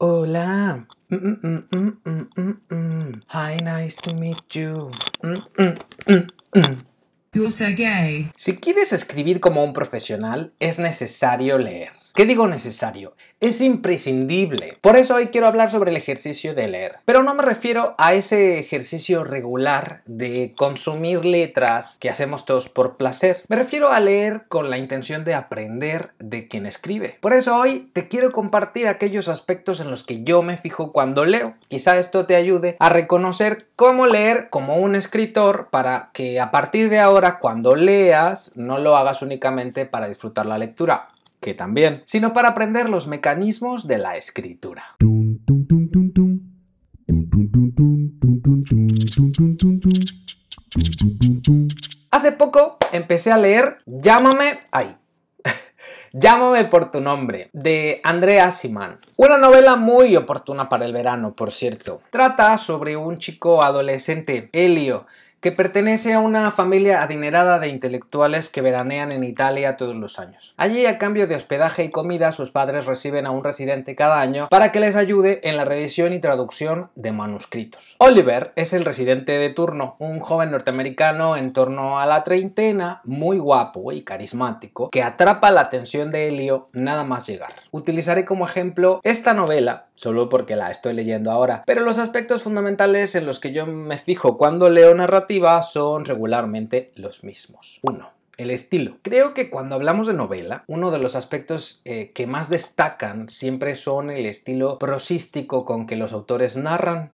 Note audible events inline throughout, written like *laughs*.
Hola. Mm, mm, mm, Hi, nice to meet you. You're so gay. Si quieres escribir como un profesional, es necesario leer. ¿Qué digo necesario? Es imprescindible. Por eso hoy quiero hablar sobre el ejercicio de leer. Pero no me refiero a ese ejercicio regular de consumir letras que hacemos todos por placer. Me refiero a leer con la intención de aprender de quien escribe. Por eso hoy te quiero compartir aquellos aspectos en los que yo me fijo cuando leo. Quizá esto te ayude a reconocer cómo leer como un escritor para que a partir de ahora cuando leas no lo hagas únicamente para disfrutar la lectura que también, sino para aprender los mecanismos de la escritura. Hace poco empecé a leer Llámame... ¡Ay! *laughs* Llámame por tu nombre, de Andrea Simán. Una novela muy oportuna para el verano, por cierto. Trata sobre un chico adolescente, Helio, que pertenece a una familia adinerada de intelectuales que veranean en Italia todos los años. Allí, a cambio de hospedaje y comida, sus padres reciben a un residente cada año para que les ayude en la revisión y traducción de manuscritos. Oliver es el residente de turno, un joven norteamericano en torno a la treintena, muy guapo y carismático, que atrapa la atención de Elio nada más llegar. Utilizaré como ejemplo esta novela, solo porque la estoy leyendo ahora, pero los aspectos fundamentales en los que yo me fijo cuando leo narrativa son regularmente los mismos. 1. El estilo. Creo que cuando hablamos de novela, uno de los aspectos eh, que más destacan siempre son el estilo prosístico con que los autores narran.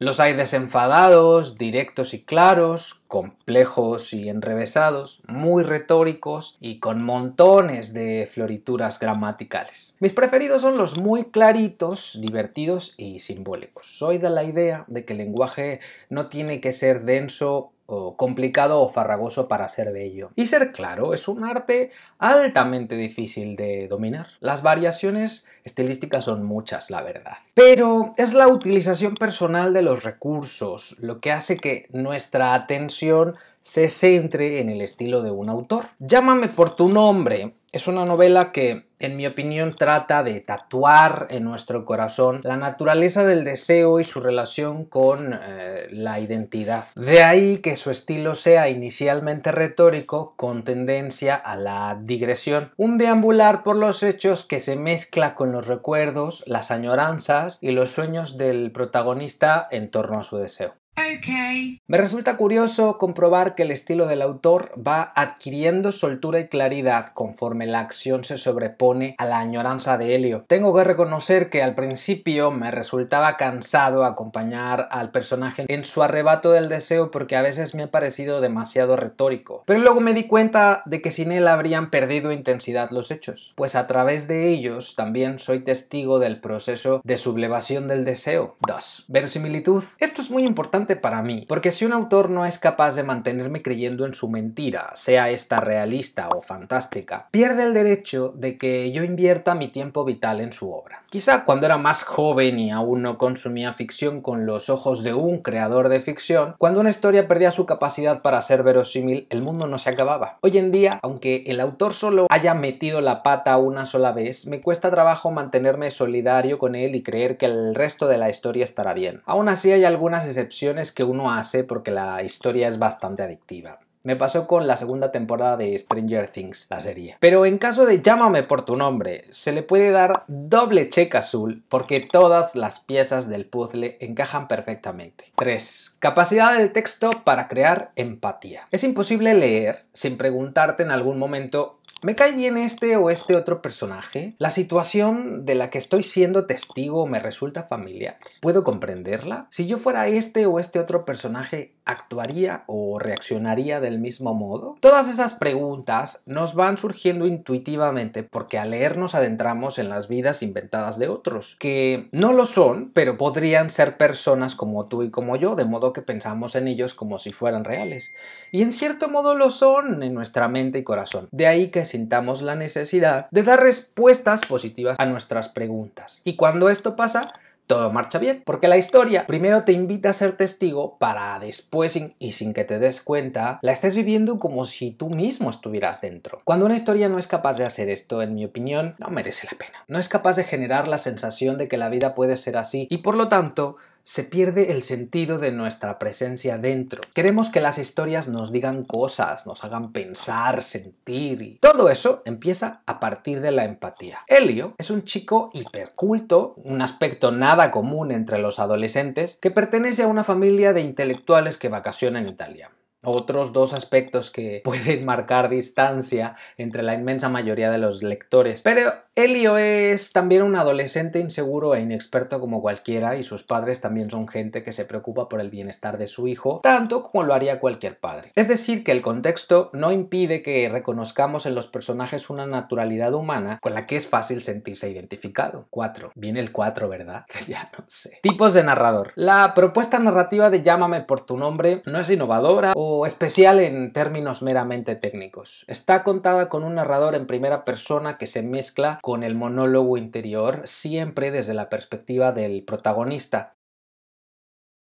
Los hay desenfadados, directos y claros, complejos y enrevesados, muy retóricos y con montones de florituras gramaticales. Mis preferidos son los muy claritos, divertidos y simbólicos. Soy de la idea de que el lenguaje no tiene que ser denso o complicado o farragoso para ser bello. Y ser claro, es un arte altamente difícil de dominar. Las variaciones estilísticas son muchas, la verdad. Pero es la utilización personal de los recursos lo que hace que nuestra atención se centre en el estilo de un autor. Llámame por tu nombre es una novela que, en mi opinión, trata de tatuar en nuestro corazón la naturaleza del deseo y su relación con eh, la identidad. De ahí que su estilo sea inicialmente retórico con tendencia a la digresión. Un deambular por los hechos que se mezcla con los recuerdos, las añoranzas y los sueños del protagonista en torno a su deseo. Okay. Me resulta curioso comprobar que el estilo del autor va adquiriendo soltura y claridad conforme la acción se sobrepone a la añoranza de Helio. Tengo que reconocer que al principio me resultaba cansado acompañar al personaje en su arrebato del deseo porque a veces me ha parecido demasiado retórico. Pero luego me di cuenta de que sin él habrían perdido intensidad los hechos, pues a través de ellos también soy testigo del proceso de sublevación del deseo. 2. Verosimilitud. Esto es muy importante para mí, porque si un autor no es capaz de mantenerme creyendo en su mentira, sea esta realista o fantástica, pierde el derecho de que yo invierta mi tiempo vital en su obra. Quizá cuando era más joven y aún no consumía ficción con los ojos de un creador de ficción, cuando una historia perdía su capacidad para ser verosímil, el mundo no se acababa. Hoy en día, aunque el autor solo haya metido la pata una sola vez, me cuesta trabajo mantenerme solidario con él y creer que el resto de la historia estará bien. Aún así hay algunas excepciones que uno hace porque la historia es bastante adictiva. Me pasó con la segunda temporada de Stranger Things, la serie. Pero en caso de Llámame por tu nombre, se le puede dar doble cheque azul porque todas las piezas del puzzle encajan perfectamente. 3. Capacidad del texto para crear empatía. Es imposible leer sin preguntarte en algún momento ¿Me cae bien este o este otro personaje? ¿La situación de la que estoy siendo testigo me resulta familiar? ¿Puedo comprenderla? Si yo fuera este o este otro personaje, actuaría o reaccionaría del mismo modo? Todas esas preguntas nos van surgiendo intuitivamente porque al leernos adentramos en las vidas inventadas de otros, que no lo son, pero podrían ser personas como tú y como yo, de modo que pensamos en ellos como si fueran reales. Y en cierto modo lo son en nuestra mente y corazón. De ahí que sintamos la necesidad de dar respuestas positivas a nuestras preguntas. Y cuando esto pasa, todo marcha bien. Porque la historia primero te invita a ser testigo para después y sin que te des cuenta, la estés viviendo como si tú mismo estuvieras dentro. Cuando una historia no es capaz de hacer esto, en mi opinión, no merece la pena. No es capaz de generar la sensación de que la vida puede ser así y por lo tanto se pierde el sentido de nuestra presencia dentro. Queremos que las historias nos digan cosas, nos hagan pensar, sentir y todo eso empieza a partir de la empatía. Elio es un chico hiperculto, un aspecto nada común entre los adolescentes, que pertenece a una familia de intelectuales que vacaciona en Italia. Otros dos aspectos que *laughs* pueden marcar distancia entre la inmensa mayoría de los lectores. Pero Elio es también un adolescente inseguro e inexperto como cualquiera y sus padres también son gente que se preocupa por el bienestar de su hijo, tanto como lo haría cualquier padre. Es decir, que el contexto no impide que reconozcamos en los personajes una naturalidad humana con la que es fácil sentirse identificado. 4. Viene el 4, ¿verdad? *laughs* ya no sé. Tipos de narrador. La propuesta narrativa de Llámame por tu nombre no es innovadora o especial en términos meramente técnicos. Está contada con un narrador en primera persona que se mezcla con el monólogo interior, siempre desde la perspectiva del protagonista.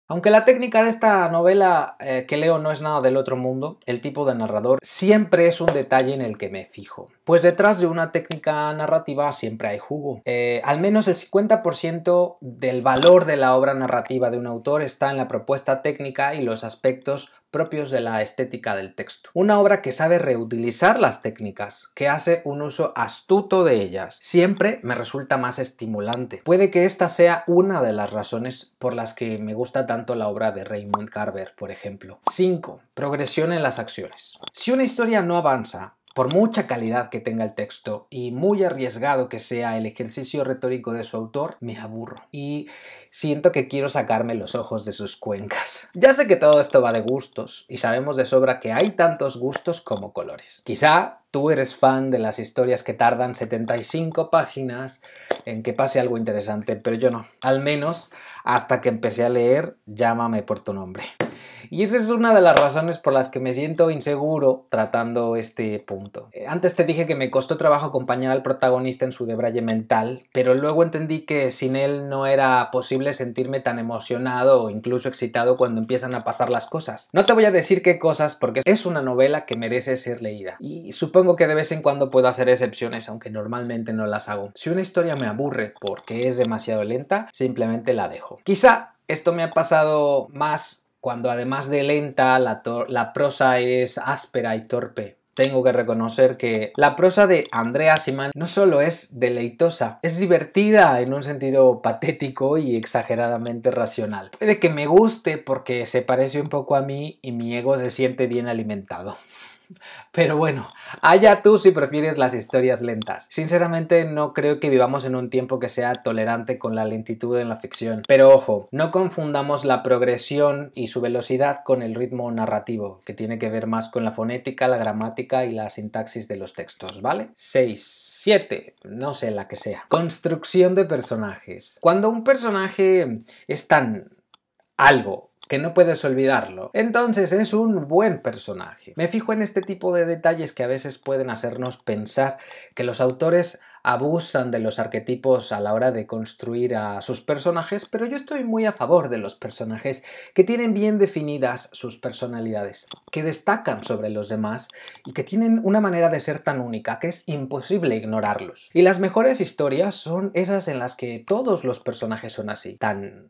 Aunque la técnica de esta novela eh, que leo no es nada del otro mundo, el tipo de narrador siempre es un detalle en el que me fijo. Pues detrás de una técnica narrativa siempre hay jugo. Eh, al menos el 50% del valor de la obra narrativa de un autor está en la propuesta técnica y los aspectos propios de la estética del texto. Una obra que sabe reutilizar las técnicas, que hace un uso astuto de ellas. Siempre me resulta más estimulante. Puede que esta sea una de las razones por las que me gusta tanto la obra de Raymond Carver, por ejemplo. 5. Progresión en las acciones. Si una historia no avanza, por mucha calidad que tenga el texto y muy arriesgado que sea el ejercicio retórico de su autor, me aburro y siento que quiero sacarme los ojos de sus cuencas. *laughs* Ya sé que todo esto va de gustos y sabemos de sobra que hay tantos gustos como colores. Quizá tú eres fan de las historias que tardan 75 páginas en que pase algo interesante, pero yo no. Al menos hasta que empecé a leer Llámame por tu nombre. Y esa es una de las razones por las que me siento inseguro tratando este punto. Eh, antes te dije que me costó trabajo acompañar al protagonista en su debraye mental, pero luego entendí que sin él no era posible sentirme tan emocionado o incluso excitado cuando empiezan a pasar las cosas. No te voy a decir qué cosas porque es una novela que merece ser leída. Y supongo que de vez en cuando puedo hacer excepciones, aunque normalmente no las hago. Si una historia me aburre porque es demasiado lenta, simplemente la dejo. Quizá esto me ha pasado más cuando además de lenta la, prosa es áspera y torpe tengo que reconocer que la prosa de Andrea Siman no solo es deleitosa, es divertida en un sentido patético y exageradamente racional. Puede que me guste porque se parece un poco a mí y mi ego se siente bien alimentado. Pero bueno, allá tú si prefieres las historias lentas. Sinceramente no creo que vivamos en un tiempo que sea tolerante con la lentitud en la ficción. Pero ojo, no confundamos la progresión y su velocidad con el ritmo narrativo, que tiene que ver más con la fonética, la gramática y la sintaxis de los textos, ¿vale? 6. 7, no sé la que sea. Construcción de personajes. Cuando un personaje es tan algo que no puedes olvidarlo. Entonces es un buen personaje. Me fijo en este tipo de detalles que a veces pueden hacernos pensar que los autores abusan de los arquetipos a la hora de construir a sus personajes, pero yo estoy muy a favor de los personajes que tienen bien definidas sus personalidades, que destacan sobre los demás y que tienen una manera de ser tan única que es imposible ignorarlos. Y las mejores historias son esas en las que todos los personajes son así, tan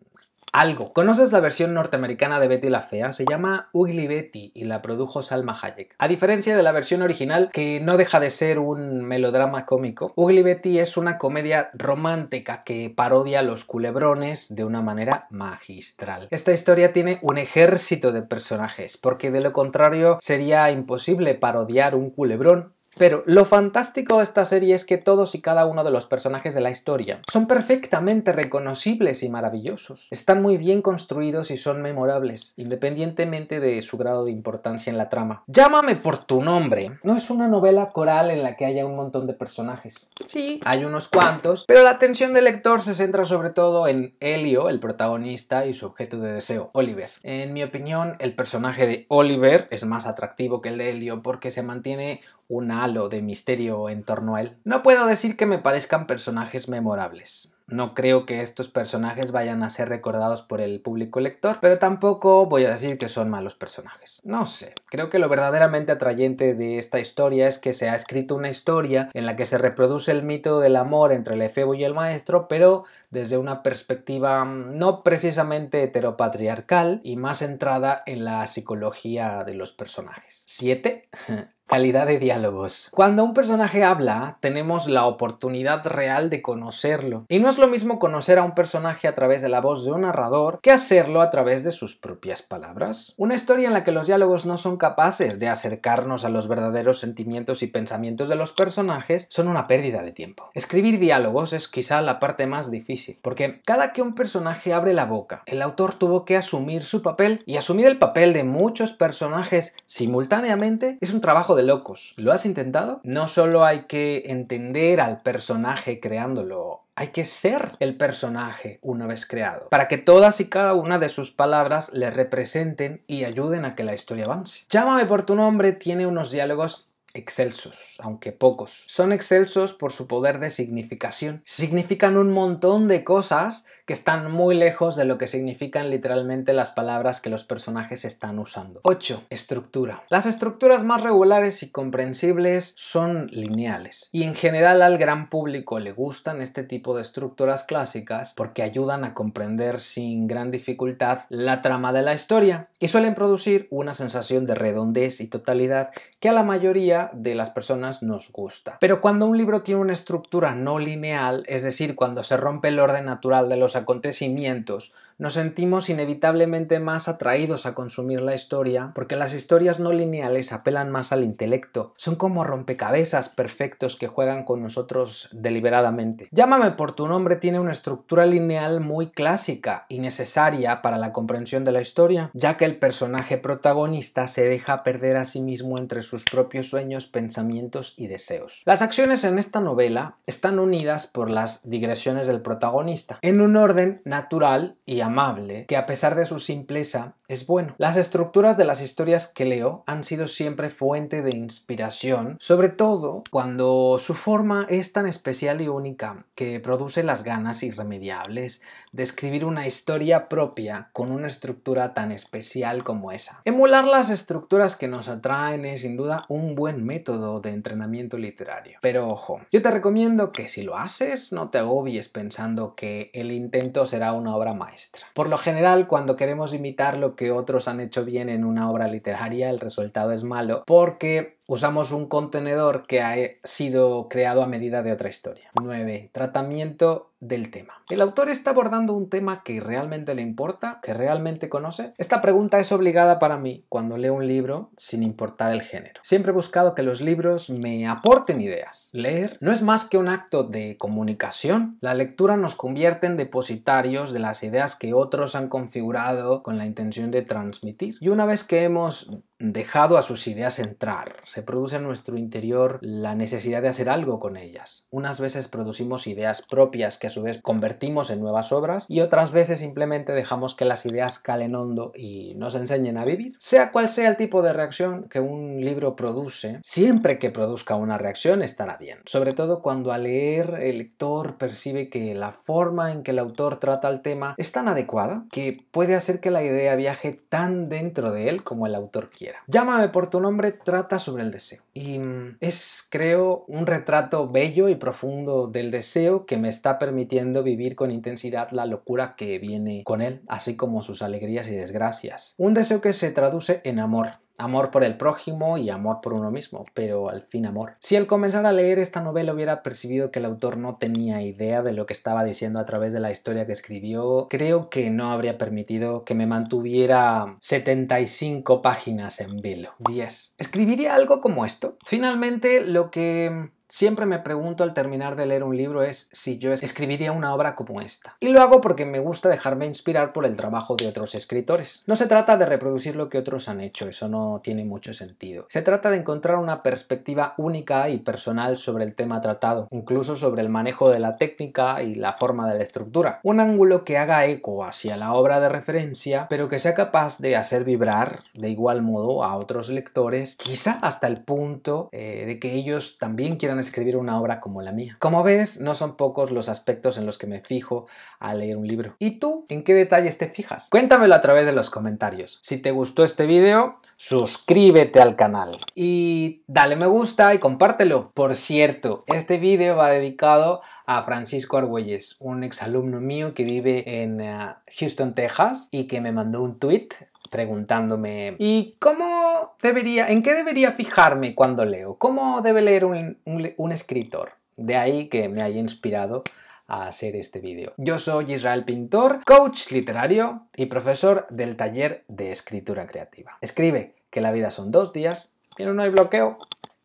algo. ¿Conoces la versión norteamericana de Betty la Fea? Se llama Ugly Betty y la produjo Salma Hayek. A diferencia de la versión original, que no deja de ser un melodrama cómico, Ugly Betty es una comedia romántica que parodia los culebrones de una manera magistral. Esta historia tiene un ejército de personajes, porque de lo contrario sería imposible parodiar un culebrón pero lo fantástico de esta serie es que todos y cada uno de los personajes de la historia son perfectamente reconocibles y maravillosos. Están muy bien construidos y son memorables, independientemente de su grado de importancia en la trama. Llámame por tu nombre. No es una novela coral en la que haya un montón de personajes. Sí, hay unos cuantos, pero la atención del lector se centra sobre todo en Helio, el protagonista, y su objeto de deseo, Oliver. En mi opinión, el personaje de Oliver es más atractivo que el de Helio porque se mantiene una o de misterio en torno a él, no puedo decir que me parezcan personajes memorables. No creo que estos personajes vayan a ser recordados por el público lector, pero tampoco voy a decir que son malos personajes. No sé, creo que lo verdaderamente atrayente de esta historia es que se ha escrito una historia en la que se reproduce el mito del amor entre el efebo y el maestro, pero desde una perspectiva mm, no precisamente heteropatriarcal y más centrada en la psicología de los personajes. 7. *laughs* Calidad de diálogos. Cuando un personaje habla, tenemos la oportunidad real de conocerlo. Y no es lo mismo conocer a un personaje a través de la voz de un narrador que hacerlo a través de sus propias palabras. Una historia en la que los diálogos no son capaces de acercarnos a los verdaderos sentimientos y pensamientos de los personajes son una pérdida de tiempo. Escribir diálogos es quizá la parte más difícil, porque cada que un personaje abre la boca, el autor tuvo que asumir su papel y asumir el papel de muchos personajes simultáneamente es un trabajo de locos. ¿Lo has intentado? No solo hay que entender al personaje creándolo hay que ser el personaje una vez creado, para que todas y cada una de sus palabras le representen y ayuden a que la historia avance. Llámame por tu nombre tiene unos diálogos excelsos, aunque pocos. Son excelsos por su poder de significación. Significan un montón de cosas que están muy lejos de lo que significan literalmente las palabras que los personajes están usando. 8. Estructura. Las estructuras más regulares y comprensibles son lineales. Y en general al gran público le gustan este tipo de estructuras clásicas porque ayudan a comprender sin gran dificultad la trama de la historia y suelen producir una sensación de redondez y totalidad que a la mayoría de las personas nos gusta. Pero cuando un libro tiene una estructura no lineal, es decir, cuando se rompe el orden natural de los acontecimientos, nos sentimos inevitablemente más atraídos a consumir la historia porque las historias no lineales apelan más al intelecto, son como rompecabezas perfectos que juegan con nosotros deliberadamente. Llámame por tu nombre tiene una estructura lineal muy clásica y necesaria para la comprensión de la historia, ya que el personaje protagonista se deja perder a sí mismo entre sus propios sueños, pensamientos y deseos. Las acciones en esta novela están unidas por las digresiones del protagonista, en un orden natural y amable que a pesar de su simpleza es bueno. Las estructuras de las historias que leo han sido siempre fuente de inspiración, sobre todo cuando su forma es tan especial y única que produce las ganas irremediables de escribir una historia propia con una estructura tan especial como esa. Emular las estructuras que nos atraen es sin duda un buen método de entrenamiento literario. Pero ojo, yo te recomiendo que si lo haces no te agobies pensando que el intento será una obra maestra. Por lo general, cuando queremos imitar lo que otros han hecho bien en una obra literaria, el resultado es malo porque usamos un contenedor que ha eh, sido creado a medida de otra historia. 9. Tratamiento del tema. ¿El autor está abordando un tema que realmente le importa, que realmente conoce? Esta pregunta es obligada para mí cuando leo un libro sin importar el género. Siempre he buscado que los libros me aporten ideas. Leer no es más que un acto de comunicación. La lectura nos convierte en depositarios de las ideas que otros han configurado con la intención de transmitir. Y una vez que hemos dejado a sus ideas entrar. Se produce en nuestro interior la necesidad de hacer algo con ellas. Unas veces producimos ideas propias que su vez convertimos en nuevas obras y otras veces simplemente dejamos que las ideas calen hondo y nos enseñen a vivir. Sea cual sea el tipo de reacción que un libro produce, siempre que produzca una reacción estará bien. Sobre todo cuando al leer el lector percibe que la forma en que el autor trata el tema es tan adecuada que puede hacer que la idea viaje tan dentro de él como el autor quiera. Llámame por tu nombre trata sobre el deseo y mm, es creo un retrato bello y profundo del deseo que me está permitiendo permitiendo vivir con intensidad la locura que viene con él, así como sus alegrías y desgracias. Un deseo que se traduce en amor, amor por el prójimo y amor por uno mismo, pero al fin amor. Si al comenzar a leer esta novela hubiera percibido que el autor no tenía idea de lo que estaba diciendo a través de la historia que escribió, creo que no habría permitido que me mantuviera 75 páginas en velo. 10. ¿Escribiría algo como esto? Finalmente, lo que siempre me pregunto al terminar de leer un libro es si yo escribiría una obra como esta. Y lo hago porque me gusta dejarme inspirar por el trabajo de otros escritores. No se trata de reproducir lo que otros han hecho, eso no tiene mucho sentido. Se trata de encontrar una perspectiva única y personal sobre el tema tratado, incluso sobre el manejo de la técnica y la forma de la estructura. Un ángulo que haga eco hacia la obra de referencia, pero que sea capaz de hacer vibrar de igual modo a otros lectores, quizá hasta el punto eh, de que ellos también quieran escribir una obra como la mía. Como ves, no son pocos los aspectos en los que me fijo al leer un libro. ¿Y tú en qué detalles te fijas? Cuéntamelo a través de los comentarios. Si te gustó este video, suscríbete al canal y dale me gusta y compártelo. Por cierto, este vídeo va dedicado a Francisco Argüelles, un exalumno mío que vive en eh, Houston, Texas y que me mandó un tweet preguntándome, ¿y cómo debería, en qué debería fijarme cuando leo? ¿Cómo debe leer un, un, un escritor? De ahí que me haya inspirado a hacer este vídeo. Yo soy Israel Pintor, coach literario y profesor del taller de escritura creativa. Escribe que la vida son dos días, pero no hay bloqueo.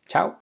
Chao.